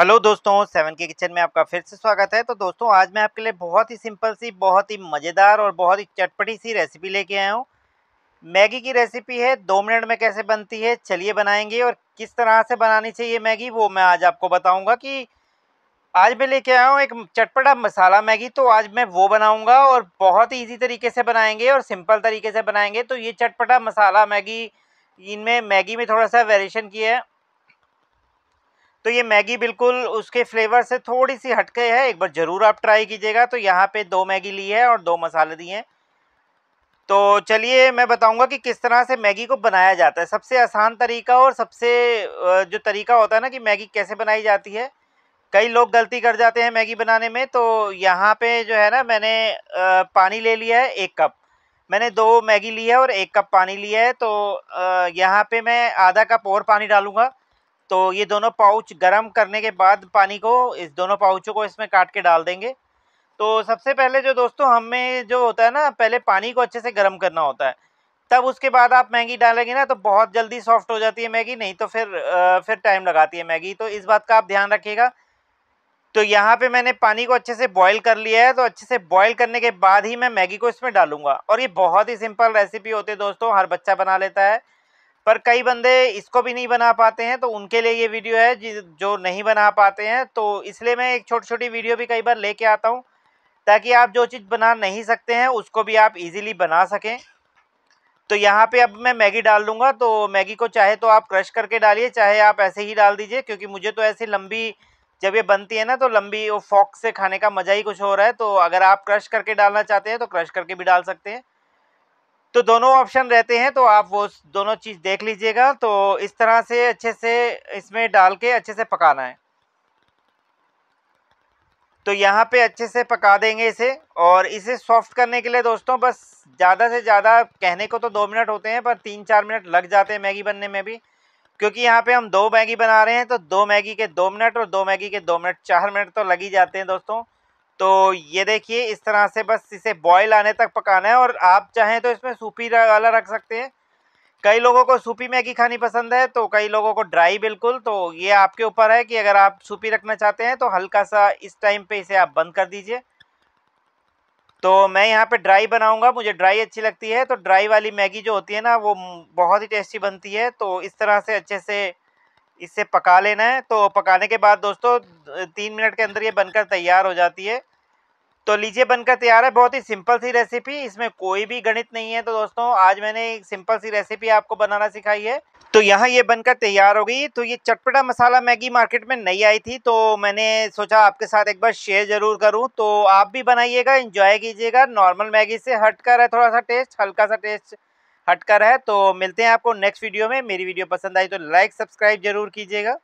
hello दोस्तों seven के kitchen में आपका फिर से स्वागत है तो दोस्तों आज मैं आपके लिए बहुत ही सिंपल सी बहुत ही मज़ेदार और बहुत ही चटपटी सी रेसिपी लेके आया हूँ मैगी की रेसिपी है दो मिनट में कैसे बनती है चलिए बनाएंगे और किस तरह से बनानी चाहिए मैगी वो मैं आज आपको बताऊँगा कि आज मैं लेके आया हूँ एक चटपटा मसाला मैगी तो आज मैं वो बनाऊँगा और बहुत ही ईजी तरीके से बनाएंगे और सिंपल तरीके से बनाएंगे तो ये चटपटा मसाला मैगी इनमें मैगी में थोड़ा सा वेरिएशन किया है तो ये मैगी बिल्कुल उसके फ्लेवर से थोड़ी सी हटके है एक बार ज़रूर आप ट्राई कीजिएगा तो यहाँ पे दो मैगी ली है और दो मसाले दिए हैं तो चलिए मैं बताऊंगा कि किस तरह से मैगी को बनाया जाता है सबसे आसान तरीका और सबसे जो तरीका होता है ना कि मैगी कैसे बनाई जाती है कई लोग गलती कर जाते हैं मैगी बनाने में तो यहाँ पे जो है ना मैंने पानी ले लिया है एक कप मैंने दो मैगी ली है और एक कप पानी लिया है तो यहाँ पे मैं आधा कप और पानी डालूँगा तो ये दोनों पाउच गर्म करने के बाद पानी को इस दोनों पाउचों को इसमें काट के डाल देंगे तो सबसे पहले जो दोस्तों हमें जो होता है ना पहले पानी को अच्छे से गर्म करना होता है तब उसके बाद आप मैगी डालेंगे ना तो बहुत जल्दी सॉफ्ट हो जाती है मैगी नहीं तो फिर आ, फिर टाइम लगाती है मैगी तो इस बात का आप ध्यान रखिएगा तो यहाँ पे मैंने पानी को अच्छे से बॉईल कर लिया है तो अच्छे से बॉईल करने के बाद ही मैं मैगी को इसमें डालूंगा और ये बहुत ही सिंपल रेसिपी होती है दोस्तों हर बच्चा बना लेता है पर कई बंदे इसको भी नहीं बना पाते हैं तो उनके लिए ये वीडियो है जो नहीं बना पाते हैं तो इसलिए मैं एक छोटी छोटी वीडियो भी कई बार लेके आता हूँ ताकि आप जो चीज़ बना नहीं सकते हैं उसको भी आप इजीली बना सकें तो यहाँ पे अब मैं मैगी डाल दूँगा तो मैगी को चाहे तो आप क्रश करके डालिए चाहे आप ऐसे ही डाल दीजिए क्योंकि मुझे तो ऐसी लंबी जब ये बनती है ना तो लंबी वो फॉक से खाने का मज़ा ही कुछ हो रहा है तो अगर आप क्रश करके डालना चाहते हैं तो क्रश करके भी डाल सकते हैं तो दोनों ऑप्शन रहते हैं तो आप वो दोनों चीज़ देख लीजिएगा तो इस तरह से अच्छे से इसमें डाल के अच्छे से पकाना है तो यहाँ पे अच्छे से पका देंगे इसे और इसे सॉफ्ट करने के लिए दोस्तों बस ज़्यादा से ज़्यादा कहने को तो दो मिनट होते हैं पर तीन चार मिनट लग जाते हैं मैगी बनने में भी क्योंकि यहाँ पे हम दो मैगी बना रहे हैं तो दो मैगी के दो मिनट और दो मैगी के दो मिनट चार मिनट तो लग ही जाते हैं दोस्तों तो ये देखिए इस तरह से बस इसे बॉयल आने तक पकाना है और आप चाहें तो इसमें सूपी वाला रख सकते हैं कई लोगों को सूपी मैगी खानी पसंद है तो कई लोगों को ड्राई बिल्कुल तो ये आपके ऊपर है कि अगर आप सूपी रखना चाहते हैं तो हल्का सा इस टाइम पे इसे आप बंद कर दीजिए तो मैं यहाँ पे ड्राई बनाऊंगा मुझे ड्राई अच्छी लगती है तो ड्राई वाली मैगी जो होती है ना वो बहुत ही टेस्टी बनती है तो इस तरह से अच्छे से इससे पका लेना है तो पकाने के बाद दोस्तों तीन मिनट के अंदर ये बनकर तैयार हो जाती है तो लीजिए बनकर तैयार है बहुत ही सिंपल सी रेसिपी इसमें कोई भी गणित नहीं है तो दोस्तों आज मैंने एक सिंपल सी रेसिपी आपको बनाना सिखाई है तो यहाँ ये बनकर तैयार हो गई तो ये चटपटा मसाला मैगी मार्केट में नई आई थी तो मैंने सोचा आपके साथ एक बार शेयर ज़रूर करूँ तो आप भी बनाइएगा इंजॉय कीजिएगा नॉर्मल मैगी से हट है थोड़ा सा टेस्ट हल्का सा टेस्ट हटकर है तो मिलते हैं आपको नेक्स्ट वीडियो में मेरी वीडियो पसंद आई तो लाइक सब्सक्राइब जरूर कीजिएगा